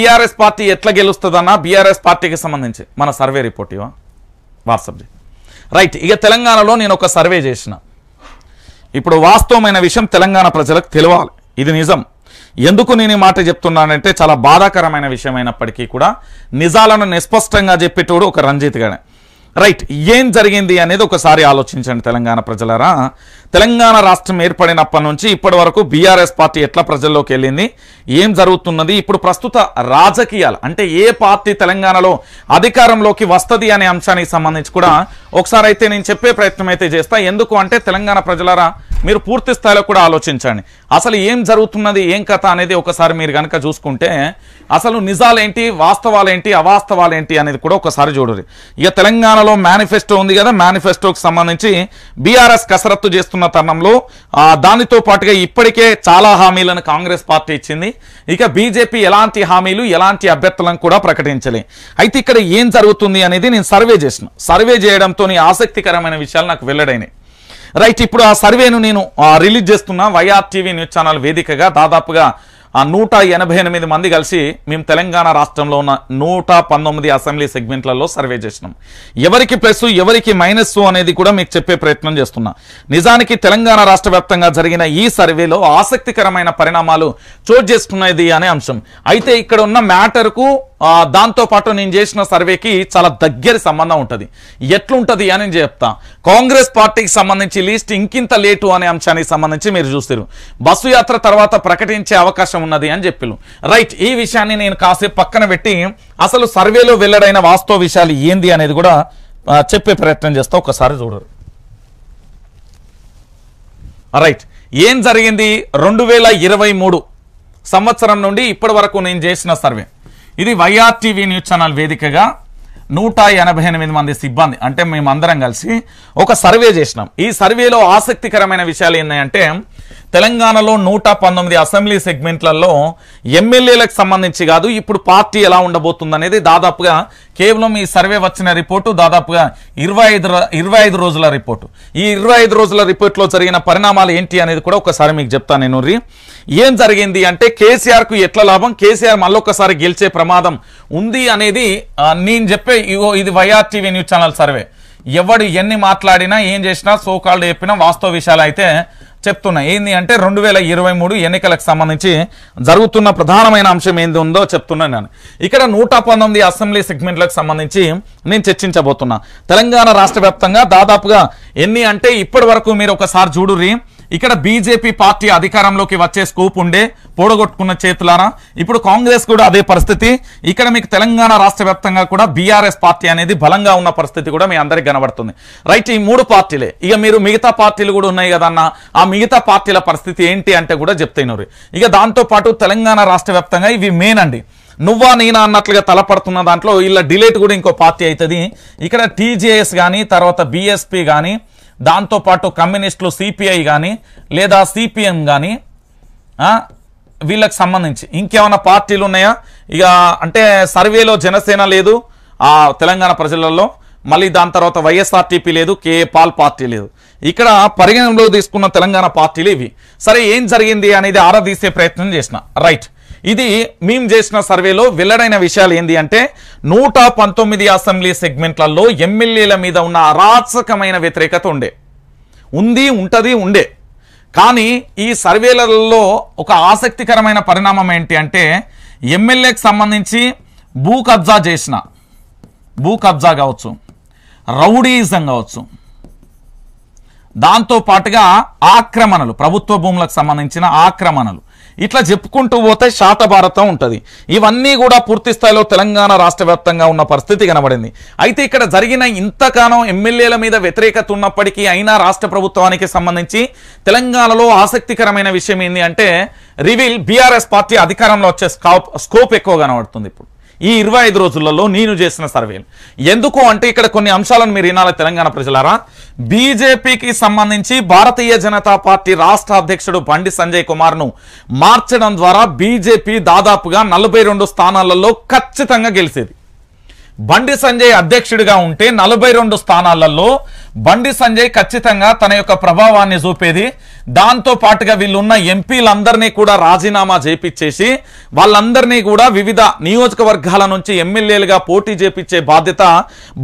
BRS party ఎట్లా గెలుస్తుందన్నా BRS పార్టీకి సంబంధించి మన సర్వే రిపోర్ట్ ఇవా వాట్సాప్ రైట్ ఇక తెలంగాణలో నేను ఒక సర్వే చేసిన ఇప్పుడు వాస్తవమైన విషయం తెలంగాణ ప్రజలకు తెలియాలి ఇది నిజం ఎందుకు నేను ఈ మాట చెప్తున్నానంటే చాలా బాధాకరమైన విషయం అయినప్పటికీ కూడా నిజాలను నిస్పష్టంగా చెప్పేటోడు ఒక రంజిత్ గానే రైట్ ఏం జరిగింది అనేది ఒకసారి ఆలోచించండి తెలంగాణ ప్రజలరా తెలంగాణ రాష్ట్రం ఏర్పడినప్పటి నుంచి ఇప్పటి వరకు బీఆర్ఎస్ పార్టీ ఎట్లా ప్రజల్లోకి వెళ్ళింది ఏం జరుగుతున్నది ఇప్పుడు ప్రస్తుత రాజకీయాలు అంటే ఏ పార్టీ తెలంగాణలో అధికారంలోకి వస్తుంది అనే అంశానికి సంబంధించి కూడా ఒకసారి అయితే నేను చెప్పే ప్రయత్నం అయితే చేస్తా ఎందుకు అంటే తెలంగాణ ప్రజలరా మీరు పూర్తి స్థాయిలో కూడా ఆలోచించండి అసలు ఏం జరుగుతున్నది ఏం కథ అనేది ఒకసారి మీరు కనుక చూసుకుంటే అసలు నిజాలేంటి వాస్తవాలేంటి అవాస్తవాలేంటి అనేది కూడా ఒకసారి చూడరు ఇక తెలంగాణలో మేనిఫెస్టో ఉంది కదా మేనిఫెస్టోకి సంబంధించి బీఆర్ఎస్ కసరత్తు చేస్తున్న చేస్తున్న తరుణంలో దానితో పాటుగా ఇప్పటికే చాలా హామీలను కాంగ్రెస్ పార్టీ ఇచ్చింది ఇక బీజేపీ ఎలాంటి హామీలు ఎలాంటి అభ్యర్థులను కూడా ప్రకటించలే అయితే ఇక్కడ ఏం జరుగుతుంది అనేది నేను సర్వే చేసిన సర్వే చేయడంతో ఆసక్తికరమైన విషయాలు నాకు వెల్లడైనవి రైట్ ఇప్పుడు ఆ సర్వేను నేను రిలీజ్ చేస్తున్నా వైఆర్ టీవీ న్యూస్ ఛానల్ వేదికగా దాదాపుగా ఆ నూట ఎనభై ఎనిమిది మంది కలిసి మేము తెలంగాణ రాష్ట్రంలో ఉన్న నూట పంతొమ్మిది అసెంబ్లీ సెగ్మెంట్లలో సర్వే చేసినాం ఎవరికి ప్లస్ ఎవరికి మైనస్ అనేది కూడా మీకు చెప్పే ప్రయత్నం చేస్తున్నా నిజానికి తెలంగాణ రాష్ట్ర జరిగిన ఈ సర్వేలో ఆసక్తికరమైన పరిణామాలు చోటు చేసుకున్నది అనే అంశం అయితే ఇక్కడ ఉన్న మ్యాటర్కు దాంతోపాటు నేను చేసిన సర్వేకి చాలా దగ్గర సంబంధం ఉంటుంది ఎట్లుంటుంది అని చెప్తా కాంగ్రెస్ పార్టీకి సంబంధించి లీస్ట్ ఇంకింత లేటు అనే అంశానికి సంబంధించి మీరు చూస్తారు బస్సు యాత్ర తర్వాత ప్రకటించే అవకాశం ఉన్నది అని చెప్పిలు రైట్ ఈ విషయాన్ని నేను కాసేపు పక్కన పెట్టి అసలు సర్వేలో వెల్లడైన వాస్తవ విషయాలు ఏంది అనేది కూడా చెప్పే ప్రయత్నం చేస్తా ఒకసారి చూడరు రైట్ ఏం జరిగింది రెండు సంవత్సరం నుండి ఇప్పటి వరకు నేను చేసిన సర్వే ఇది వైఆర్ టీవీ న్యూస్ ఛానల్ వేదికగా నూట ఎనభై ఎనిమిది మంది సిబ్బంది అంటే మేమందరం కలిసి ఒక సర్వే చేసినాం ఈ సర్వేలో ఆసక్తికరమైన విషయాలు ఏంటంటే తెలంగాణలో నూట పంతొమ్మిది అసెంబ్లీ సెగ్మెంట్లలో ఎమ్మెల్యేలకు సంబంధించి కాదు ఇప్పుడు పార్టీ ఎలా ఉండబోతుంది అనేది దాదాపుగా కేవలం ఈ సర్వే వచ్చిన రిపోర్టు దాదాపుగా ఇరవై ఐదు ఇరవై ఐదు రోజుల రిపోర్టు ఈ ఇరవై ఐదు రోజుల లో జరిగిన పరిణామాలు ఏంటి అనేది కూడా ఒకసారి మీకు చెప్తాను నేను రీ ఏం జరిగింది అంటే కేసీఆర్కు ఎట్లా లాభం కేసీఆర్ మళ్ళొకసారి గెలిచే ప్రమాదం ఉంది అనేది నేను చెప్పే ఇది వైఆర్టీవీ న్యూస్ ఛానల్ సర్వే ఎవడు ఎన్ని మాట్లాడినా ఏం చేసినా సోకాళ్ళు చెప్పినా వాస్తవ విషయాలు అయితే చెప్తున్నా ఏంది అంటే రెండు వేల ఇరవై మూడు ఎన్నికలకు సంబంధించి జరుగుతున్న ప్రధానమైన అంశం ఏంది ఉందో చెప్తున్నాను నేను ఇక్కడ నూట పంతొమ్మిది అసెంబ్లీ సెగ్మెంట్లకు సంబంధించి నేను చర్చించబోతున్నా తెలంగాణ రాష్ట్ర దాదాపుగా ఎన్ని అంటే ఇప్పటి మీరు ఒకసారి చూడుర్రీ ఇక్కడ బీజేపీ పార్టీ అధికారంలోకి వచ్చే స్కోప్ ఉండే పోడగొట్టుకున్న చేతులారా ఇప్పుడు కాంగ్రెస్ కూడా అదే పరిస్థితి ఇక్కడ మీకు తెలంగాణ రాష్ట్ర కూడా బీఆర్ఎస్ పార్టీ అనేది బలంగా ఉన్న పరిస్థితి కూడా మీ అందరికి కనబడుతుంది రైట్ ఈ మూడు పార్టీలే ఇక మీరు మిగతా పార్టీలు కూడా ఉన్నాయి కదన్న ఆ మిగతా పార్టీల పరిస్థితి ఏంటి అంటే కూడా చెప్తున్నారు ఇక దాంతోపాటు తెలంగాణ రాష్ట్ర ఇవి మెయిన్ అండి నువ్వా నేనా అన్నట్లుగా తలపడుతున్న దాంట్లో ఇలా డిలేట్ కూడా ఇంకో పార్టీ అవుతుంది ఇక్కడ టీజేఎస్ కానీ తర్వాత బీఎస్పీ కానీ దాంతోపాటు కమ్యూనిస్టులు సిపిఐ కానీ లేదా సిపిఎం కానీ వీళ్ళకి సంబంధించి ఇంకేమైనా పార్టీలు ఉన్నాయా ఇక అంటే సర్వేలో జనసేన లేదు ఆ తెలంగాణ ప్రజలలో మళ్ళీ దాని తర్వాత వైఎస్ఆర్టీపీ లేదు కే పాల్ పార్టీ లేదు ఇక్కడ పరిగణనలో తీసుకున్న తెలంగాణ పార్టీలు ఇవి సరే ఏం జరిగింది అనేది ఆరా తీసే ప్రయత్నం చేసిన రైట్ ఇది మేము చేసిన సర్వేలో వెల్లడైన విషయాలు ఏంది అంటే నూట పంతొమ్మిది అసెంబ్లీ సెగ్మెంట్లలో ఎమ్మెల్యేల మీద ఉన్న అరాచకమైన వ్యతిరేకత ఉండే ఉంది ఉంటుంది ఉండే కానీ ఈ సర్వేలలో ఒక ఆసక్తికరమైన పరిణామం ఏంటి అంటే ఎమ్మెల్యేకి సంబంధించి భూ కబ్జా చేసిన భూ కబ్జా కావచ్చు రౌడీజం కావచ్చు దాంతో పాటుగా ఆక్రమణలు ప్రభుత్వ భూములకు సంబంధించిన ఆక్రమణలు ఇట్లా చెప్పుకుంటూ పోతే శాతభారతం ఉంటుంది ఇవన్నీ కూడా పూర్తి స్థాయిలో తెలంగాణ రాష్ట్ర ఉన్న పరిస్థితి కనబడింది అయితే ఇక్కడ జరిగిన ఇంతకాలం ఎమ్మెల్యేల మీద వ్యతిరేకత ఉన్నప్పటికీ అయినా రాష్ట్ర ప్రభుత్వానికి సంబంధించి తెలంగాణలో ఆసక్తికరమైన విషయం ఏంటి అంటే రివీల్ బీఆర్ఎస్ పార్టీ అధికారంలో వచ్చే స్కోప్ ఎక్కువ కనబడుతుంది ఇప్పుడు ఈ ఇరవై ఐదు రోజులలో నేను చేసిన సర్వేలు ఎందుకు అంటే ఇక్కడ కొన్ని అంశాలను మీరు వినాలి తెలంగాణ ప్రజలారా బీజేపీకి సంబంధించి భారతీయ జనతా పార్టీ రాష్ట్ర అధ్యక్షుడు బండి సంజయ్ కుమార్ను మార్చడం ద్వారా బీజేపీ దాదాపుగా నలభై స్థానాలలో ఖచ్చితంగా గెలిచేది బండి సంజయ్ అధ్యక్షుడిగా ఉంటే నలభై రెండు స్థానాలలో బండి సంజయ్ ఖచ్చితంగా తన యొక్క ప్రభావాన్ని చూపేది దాంతో పాటుగా వీళ్ళున్న ఎంపీలందరినీ కూడా రాజీనామా చేపించేసి వాళ్ళందరినీ కూడా వివిధ నియోజకవర్గాల నుంచి ఎమ్మెల్యేలుగా పోటీ చేపించే బాధ్యత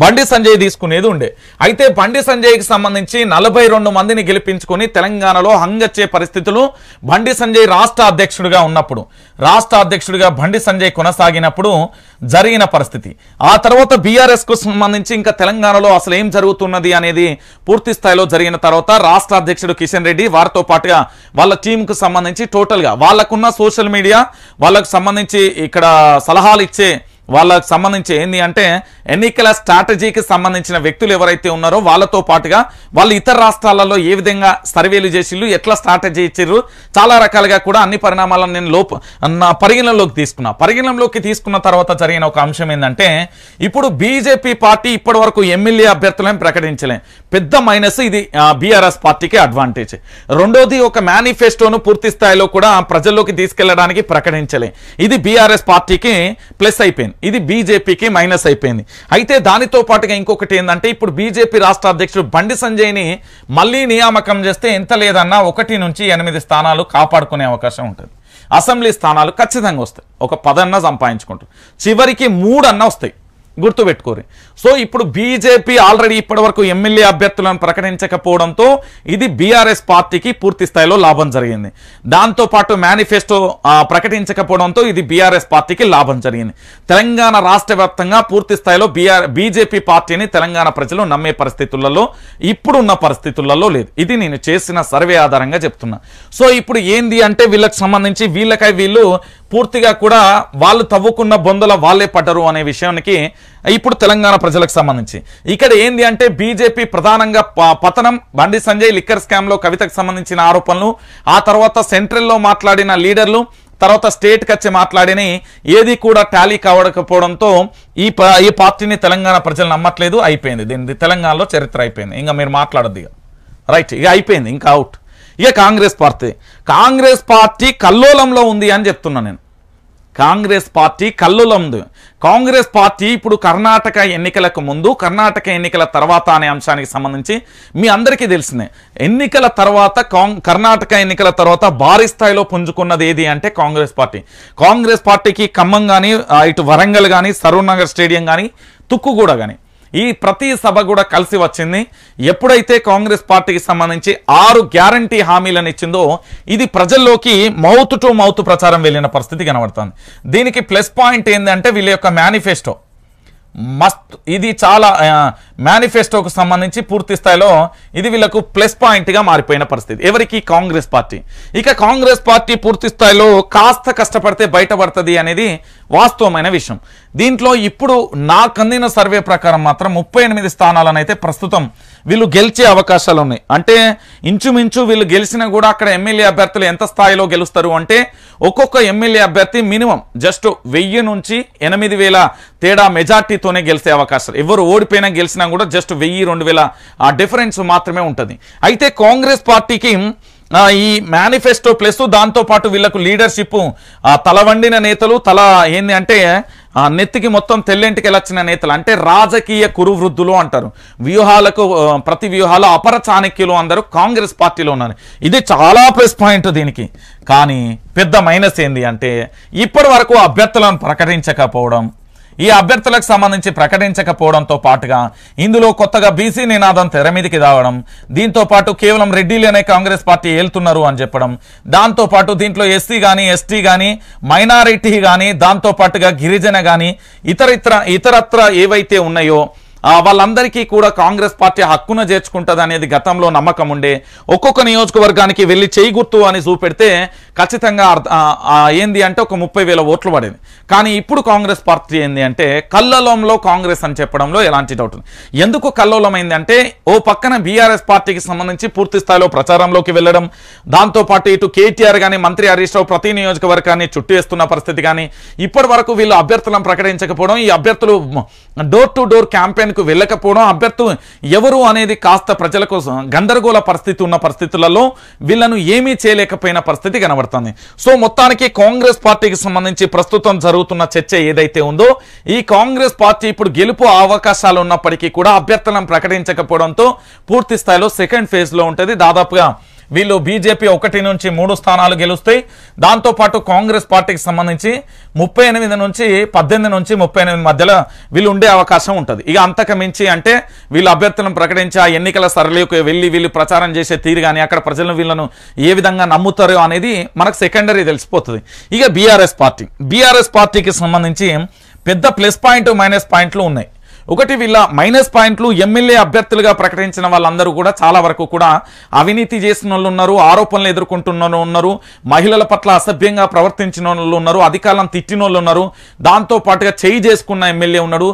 బండి సంజయ్ తీసుకునేది ఉండే అయితే బండి సంజయ్కి సంబంధించి నలభై మందిని గెలిపించుకొని తెలంగాణలో హంగచ్చే పరిస్థితులు బండి సంజయ్ రాష్ట్ర అధ్యక్షుడిగా ఉన్నప్పుడు రాష్ట్ర అధ్యక్షుడిగా బండి సంజయ్ కొనసాగినప్పుడు జరిగిన పరిస్థితి ఆ తర్వాత బీఆర్ఎస్కు సంబంధించి ఇంకా తెలంగాణలో అసలు ఏం జరుగుతున్నది అనేది పూర్తి స్థాయిలో జరిగిన తర్వాత రాష్ట్ర అధ్యక్షుడు కిషన్ రెడ్డి వారితో పాటుగా వాళ్ళ టీంకు సంబంధించి టోటల్గా వాళ్ళకున్న సోషల్ మీడియా వాళ్ళకు సంబంధించి ఇక్కడ సలహాలు ఇచ్చే వాళ్ళకు సంబంధించి ఏంది అంటే ఎన్నికల స్ట్రాటజీకి సంబంధించిన వ్యక్తులు ఎవరైతే ఉన్నారో వాళ్ళతో పాటుగా వాళ్ళు ఇతర రాష్ట్రాలలో ఏ విధంగా సర్వేలు చేసిర్రు ఎట్లా స్ట్రాటజీ ఇచ్చిర్రు చాలా రకాలుగా కూడా అన్ని పరిణామాలను నేను లోపు పరిగణనలోకి తీసుకున్నా పరిగణనలోకి తీసుకున్న తర్వాత జరిగిన ఒక అంశం ఏంటంటే ఇప్పుడు బీజేపీ పార్టీ ఇప్పటి వరకు ఎమ్మెల్యే అభ్యర్థులను ప్రకటించలేం పెద్ద మైనస్ ఇది బీఆర్ఎస్ పార్టీకి అడ్వాంటేజ్ రెండోది ఒక మేనిఫెస్టోను పూర్తి స్థాయిలో కూడా ప్రజల్లోకి తీసుకెళ్లడానికి ప్రకటించలేం ఇది బీఆర్ఎస్ పార్టీకి ప్లస్ అయిపోయింది ఇది బీజేపీకి మైనస్ అయిపోయింది అయితే దానితో పాటుగా ఇంకొకటి ఏంటంటే ఇప్పుడు బీజేపీ రాష్ట్ర అధ్యక్షుడు బండి సంజయ్ని మళ్ళీ నియామకం చేస్తే ఎంత లేదన్నా ఒకటి నుంచి ఎనిమిది స్థానాలు కాపాడుకునే అవకాశం ఉంటుంది అసెంబ్లీ స్థానాలు ఖచ్చితంగా వస్తాయి ఒక పదన్నా సంపాదించుకుంటారు చివరికి మూడన్నా వస్తాయి గుర్తుపెట్టుకోరు సో ఇప్పుడు బీజేపీ ఆల్రెడీ ఇప్పటి వరకు ఎమ్మెల్యే అభ్యర్థులను ప్రకటించకపోవడంతో ఇది బీఆర్ఎస్ పార్టీకి పూర్తి స్థాయిలో లాభం జరిగింది దాంతోపాటు మేనిఫెస్టో ప్రకటించకపోవడంతో ఇది బీఆర్ఎస్ పార్టీకి లాభం జరిగింది తెలంగాణ రాష్ట్ర పూర్తి స్థాయిలో బీఆర్ బీజేపీ పార్టీని తెలంగాణ ప్రజలు నమ్మే పరిస్థితులలో ఇప్పుడున్న పరిస్థితులలో లేదు ఇది నేను చేసిన సర్వే ఆధారంగా చెప్తున్నా సో ఇప్పుడు ఏంది అంటే వీళ్ళకి సంబంధించి వీళ్ళకై వీళ్ళు పూర్తిగా కూడా వాళ్ళు తవ్వుకున్న బొందల వాళ్ళే పడ్డరు అనే విషయానికి ఇప్పుడు తెలంగాణ ప్రజలకు సంబంధించి ఇక్కడ ఏంది అంటే బీజేపీ ప్రధానంగా పతనం బండి సంజయ్ లిక్కర్ స్కామ్లో కవితకు సంబంధించిన ఆరోపణలు ఆ తర్వాత సెంట్రల్లో మాట్లాడిన లీడర్లు తర్వాత స్టేట్కి వచ్చి మాట్లాడిని ఏది కూడా టాలీ కావడకపోవడంతో ఈ ఈ పార్టీని తెలంగాణ ప్రజలు నమ్మట్లేదు అయిపోయింది దీని తెలంగాణలో చరిత్ర అయిపోయింది ఇంకా మీరు మాట్లాడద్దు రైట్ ఇక అయిపోయింది ఇంకా అవుట్ ఇక కాంగ్రెస్ పార్టీ కాంగ్రెస్ పార్టీ కల్లోలంలో ఉంది అని చెప్తున్నా నేను కాంగ్రెస్ పార్టీ కల్లోలం ఉంది కాంగ్రెస్ పార్టీ ఇప్పుడు కర్ణాటక ఎన్నికలకు ముందు కర్ణాటక ఎన్నికల తర్వాత అనే అంశానికి సంబంధించి మీ అందరికీ తెలిసిందే ఎన్నికల తర్వాత కర్ణాటక ఎన్నికల తర్వాత భారీ స్థాయిలో పుంజుకున్నది ఏది అంటే కాంగ్రెస్ పార్టీ కాంగ్రెస్ పార్టీకి ఖమ్మం కానీ ఇటు వరంగల్ కానీ సరూర్ స్టేడియం కానీ తుక్కుగూడ కానీ ఈ ప్రతి సభ కూడా కలిసి వచ్చింది ఎప్పుడైతే కాంగ్రెస్ పార్టీకి సంబంధించి ఆరు గ్యారంటీ హామీలను ఇచ్చిందో ఇది ప్రజల్లోకి మౌత్ టు మౌత్ ప్రచారం వెళ్ళిన పరిస్థితి కనబడుతుంది దీనికి ప్లస్ పాయింట్ ఏంటంటే వీళ్ళ యొక్క మేనిఫెస్టో మస్త్ ఇది చాలా మేనిఫెస్టోకు సంబంధించి పూర్తి స్థాయిలో ఇది వీళ్ళకు ప్లస్ పాయింట్గా మారిపోయిన పరిస్థితి ఎవరికి కాంగ్రెస్ పార్టీ ఇక కాంగ్రెస్ పార్టీ పూర్తి స్థాయిలో కాస్త కష్టపడితే బయటపడుతుంది అనేది వాస్తవమైన విషయం దీంట్లో ఇప్పుడు నాకు అందిన సర్వే ప్రకారం మాత్రం ముప్పై ఎనిమిది స్థానాలనైతే ప్రస్తుతం వీళ్ళు గెలిచే అవకాశాలు ఉన్నాయి అంటే ఇంచుమించు వీళ్ళు గెలిచినా కూడా అక్కడ ఎమ్మెల్యే అభ్యర్థులు ఎంత స్థాయిలో గెలుస్తారు అంటే ఒక్కొక్క ఎమ్మెల్యే అభ్యర్థి మినిమం జస్ట్ వెయ్యి నుంచి ఎనిమిది తేడా మెజార్టీతోనే గెలిచే అవకాశాలు ఎవరు ఓడిపోయినా గెలిచినా కూడా జస్ట్ వెయ్యి రెండు వేల డిఫరెన్స్ మాత్రమే ఉంటుంది అయితే కాంగ్రెస్ పార్టీకి ఈ మేనిఫెస్టో ప్లస్ దాంతోపాటు వీళ్ళకు లీడర్షిప్ తల వండిన నేతలు తల ఏంది అంటే నెత్తికి మొత్తం తెల్లెంటికి వెళ్ళొచ్చిన నేతలు అంటే రాజకీయ కురువృద్ధులు అంటారు వ్యూహాలకు ప్రతి వ్యూహాలు అపర చాణక్యులు అందరూ కాంగ్రెస్ పార్టీలో ఉన్నారు ఇది చాలా ప్లస్ పాయింట్ దీనికి కానీ పెద్ద మైనస్ ఏంది అంటే ఇప్పటి వరకు అభ్యర్థులను ప్రకటించకపోవడం ఈ అభ్యర్థులకు సంబంధించి ప్రకటించకపోవడంతో పాటుగా ఇందులో కొత్తగా బీసీ నినాదం తెర మీదకి రావడం దీంతో పాటు కేవలం రెడ్డిలేనే కాంగ్రెస్ పార్టీ ఏలుతున్నారు అని చెప్పడం దాంతో పాటు దీంట్లో ఎస్సీ కానీ ఎస్టీ కానీ మైనారిటీ కానీ దాంతో పాటుగా గిరిజన కానీ ఇతర ఇతర ఇతరత్ర ఏవైతే ఉన్నాయో వాళ్ళందరికీ కూడా కాంగ్రెస్ పార్టీ హక్కున చేర్చుకుంటుంది అనేది గతంలో నమ్మకం ఉండే ఒక్కొక్క నియోజకవర్గానికి వెళ్ళి చేయి గుర్తు అని చూపెడితే ఖచ్చితంగా ఏంది అంటే ఒక ముప్పై వేల ఓట్లు పడింది కానీ ఇప్పుడు కాంగ్రెస్ పార్టీ ఏంది అంటే కల్లలోంలో కాంగ్రెస్ అని చెప్పడంలో ఎలాంటి డౌట్ ఉంది ఎందుకు కల్లోలమైంది అంటే ఓ పక్కన బీఆర్ఎస్ పార్టీకి సంబంధించి పూర్తి స్థాయిలో ప్రచారంలోకి వెళ్ళడం దాంతోపాటు ఇటు కేటీఆర్ కానీ మంత్రి హరీష్ రావు ప్రతి నియోజకవర్గాన్ని చుట్టేస్తున్న పరిస్థితి కానీ ఇప్పటి వరకు వీళ్ళు అభ్యర్థులను ప్రకటించకపోవడం ఈ అభ్యర్థులు డోర్ టు డోర్ క్యాంపెయిన్కు వెళ్ళకపోవడం అభ్యర్థు ఎవరు అనేది కాస్త ప్రజల కోసం గందరగోళ పరిస్థితి ఉన్న పరిస్థితులలో వీళ్ళను ఏమీ చేయలేకపోయిన పరిస్థితి కనబడుతుంది మాట్లాడుతుంది సో మొత్తానికి కాంగ్రెస్ పార్టీకి సంబంధించి ప్రస్తుతం జరుగుతున్న చర్చ ఏదైతే ఉందో ఈ కాంగ్రెస్ పార్టీ ఇప్పుడు గెలుపు అవకాశాలు ఉన్నప్పటికీ కూడా అభ్యర్థనం ప్రకటించకపోవడంతో పూర్తి స్థాయిలో సెకండ్ ఫేజ్లో ఉంటుంది దాదాపుగా వీళ్ళు బీజేపీ ఒకటి నుంచి మూడు స్థానాలు గెలుస్తాయి దాంతోపాటు కాంగ్రెస్ పార్టీకి సంబంధించి ముప్పై నుంచి పద్దెనిమిది నుంచి ముప్పై మధ్యలో వీళ్ళు ఉండే అవకాశం ఉంటుంది ఇక అంతకు మించి అంటే వీళ్ళు అభ్యర్థులను ప్రకటించి ఆ ఎన్నికల సరళికి వెళ్ళి వీళ్ళు ప్రచారం చేసే తీరు కానీ అక్కడ ప్రజలను వీళ్ళను ఏ విధంగా నమ్ముతారో అనేది మనకు సెకండరీ తెలిసిపోతుంది ఇక బీఆర్ఎస్ పార్టీ బీఆర్ఎస్ పార్టీకి సంబంధించి పెద్ద ప్లస్ పాయింట్ మైనస్ పాయింట్లు ఉన్నాయి ఒకటి వీళ్ళ మైనస్ పాయింట్లు ఎమ్మెల్యే అభ్యర్థులుగా ప్రకటించిన వాళ్ళందరూ కూడా చాలా వరకు కూడా అవినీతి చేసిన వాళ్ళు ఉన్నారు ఆరోపణలు ఎదుర్కొంటున్న ఉన్నారు మహిళల పట్ల అసభ్యంగా ప్రవర్తించిన వాళ్ళు ఉన్నారు అధికారులను తిట్టిన వాళ్ళు ఉన్నారు దాంతో పాటుగా చేయి చేసుకున్న ఎమ్మెల్యే ఉన్నాడు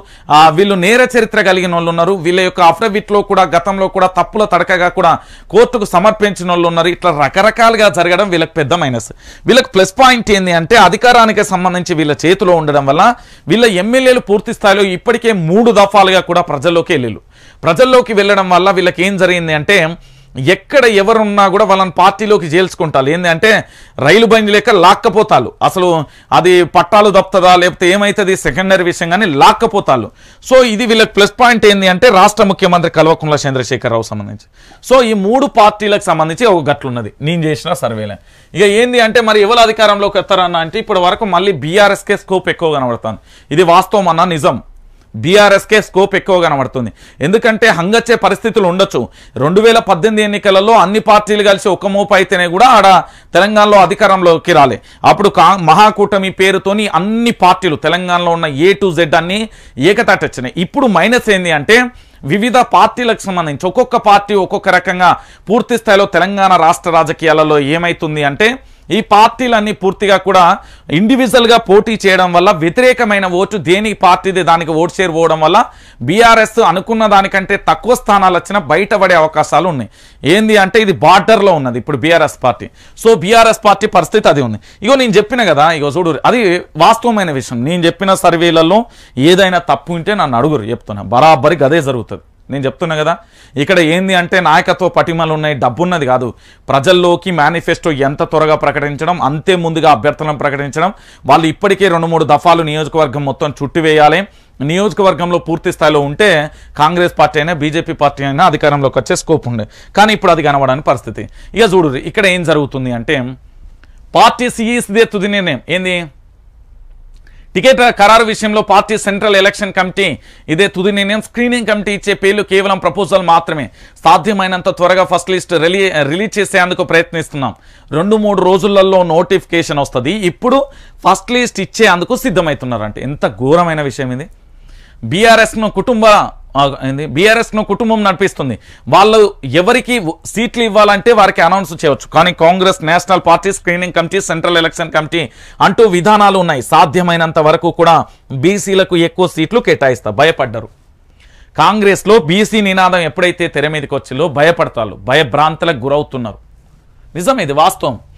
వీళ్ళు నేర చరిత్ర కలిగిన వాళ్ళు ఉన్నారు వీళ్ళ యొక్క అఫిడవిట్లో కూడా గతంలో కూడా తప్పుల తడకగా కూడా కోర్టుకు సమర్పించిన వాళ్ళు ఉన్నారు ఇట్లా రకరకాలుగా జరగడం వీళ్ళకి పెద్ద మైనస్ వీళ్ళకి ప్లస్ పాయింట్ ఏంటి అంటే అధికారానికి సంబంధించి వీళ్ళ చేతిలో ఉండడం వల్ల వీళ్ళ ఎమ్మెల్యేలు పూర్తి స్థాయిలో ఇప్పటికే మూడు దఫాలుగా కూడా ప్రజల్లోకి వెళ్ళిళ్ళు ప్రజల్లోకి వెళ్ళడం వల్ల వీళ్ళకి ఏం జరిగింది అంటే ఎక్కడ ఎవరున్నా కూడా వాళ్ళని పార్టీలోకి చేల్చుకుంటారు ఏంటంటే రైలు బండి లేక లాక్కపోతాలు అసలు అది పట్టాలు దప్తదా లేకపోతే ఏమవుతుంది సెకండరీ విషయం కానీ లాక్కపోతాలు సో ఇది వీళ్ళకి ప్లస్ పాయింట్ ఏంది అంటే రాష్ట్ర ముఖ్యమంత్రి కల్వకుంట్ల చంద్రశేఖరరావు సంబంధించి సో ఈ మూడు పార్టీలకు సంబంధించి ఒక గట్లున్నది నేను చేసిన సర్వేలే ఇక ఏంది అంటే మరి ఎవరు అధికారంలోకి వస్తారన్నా అంటే ఇప్పటి వరకు మళ్ళీ బీఆర్ఎస్కే స్కోప్ ఎక్కువ కనబడుతుంది ఇది వాస్తవం అన్న నిజం బీఆర్ఎస్కే స్కోప్ ఎక్కువ కనబడుతుంది ఎందుకంటే హంగచ్చే పరిస్థితులు ఉండొచ్చు రెండు వేల పద్దెనిమిది ఎన్నికలలో అన్ని పార్టీలు కలిసి ఒక మోపు అయితేనే కూడా ఆడ తెలంగాణలో అధికారంలోకి రాలే అప్పుడు కా మహాకూటమి పేరుతోని అన్ని పార్టీలు తెలంగాణలో ఉన్న ఏ టు జెడ్ అన్ని ఏకతాట వచ్చినాయి ఇప్పుడు మైనస్ ఏంది అంటే వివిధ పార్టీలకు సంబంధించి ఒక్కొక్క పార్టీ ఒక్కొక్క రకంగా పూర్తి స్థాయిలో తెలంగాణ రాష్ట్ర రాజకీయాలలో ఏమైతుంది అంటే ఈ పార్టీలన్నీ పూర్తిగా కూడా ఇండివిజువల్గా పోటీ చేయడం వల్ల వ్యతిరేకమైన ఓటు దేని పార్టీది దానికి ఓటు చేరిపోవడం వల్ల బీఆర్ఎస్ అనుకున్న దానికంటే తక్కువ స్థానాలు వచ్చిన బయటపడే అవకాశాలు ఉన్నాయి ఏంది అంటే ఇది బార్డర్లో ఉన్నది ఇప్పుడు BRS party so BRS party పరిస్థితి అది ఉంది ఇగో నేను చెప్పిన కదా ఇగో చూడు అది వాస్తవమైన విషయం నేను చెప్పిన సర్వేలలో ఏదైనా తప్పు ఉంటే నన్ను అడుగురు చెప్తున్నా బరాబరికి అదే జరుగుతుంది నేను చెప్తున్నా కదా ఇక్కడ ఏంది అంటే నాయకత్వ పటిమలు ఉన్నాయి డబ్బున్నది కాదు ప్రజల్లోకి మేనిఫెస్టో ఎంత త్వరగా ప్రకటించడం అంతే ముందుగా అభ్యర్థనలు ప్రకటించడం వాళ్ళు ఇప్పటికే రెండు మూడు దఫాలు నియోజకవర్గం మొత్తం చుట్టివేయాలి నియోజకవర్గంలో పూర్తి స్థాయిలో ఉంటే కాంగ్రెస్ పార్టీ అయినా బీజేపీ పార్టీ అయినా అధికారంలోకి వచ్చే స్కోప్ ఉండే కానీ ఇప్పుడు అది కనబడని పరిస్థితి ఇక చూడు ఇక్కడ ఏం జరుగుతుంది అంటే పార్టీ సీఈస్ దే తుది నిర్ణయం ఏంది టికెట్ ఖరారు విషయంలో పార్టీ సెంట్రల్ ఎలక్షన్ కమిటీ ఇదే తుది నిర్ణయం స్క్రీనింగ్ కమిటీ ఇచ్చే పేర్లు కేవలం ప్రపోజల్ మాత్రమే సాధ్యమైనంత త్వరగా ఫస్ట్ లిస్ట్ రిలీ రిలీజ్ చేసేందుకు ప్రయత్నిస్తున్నాం రెండు మూడు రోజులలో నోటిఫికేషన్ వస్తుంది ఇప్పుడు ఫస్ట్ లిస్ట్ ఇచ్చేందుకు సిద్ధమవుతున్నారంటే ఎంత ఘోరమైన విషయం ఇది బీఆర్ఎస్ను కుటుంబ ఏంది ను కుటుంబం నడిపిస్తుంది వాళ్ళు ఎవరికి సీట్లు ఇవ్వాలంటే వారికి అనౌన్స్ చేయవచ్చు కానీ Congress national party screening committee central election committee అంటూ విధానాలు ఉన్నాయి సాధ్యమైనంత వరకు కూడా బీసీలకు ఎక్కువ సీట్లు కేటాయిస్తారు భయపడ్డరు కాంగ్రెస్లో బీసీ నినాదం ఎప్పుడైతే తెర మీదకి వచ్చిందో భయపడతారు భయభ్రాంతలకు గురవుతున్నారు నిజం ఇది వాస్తవం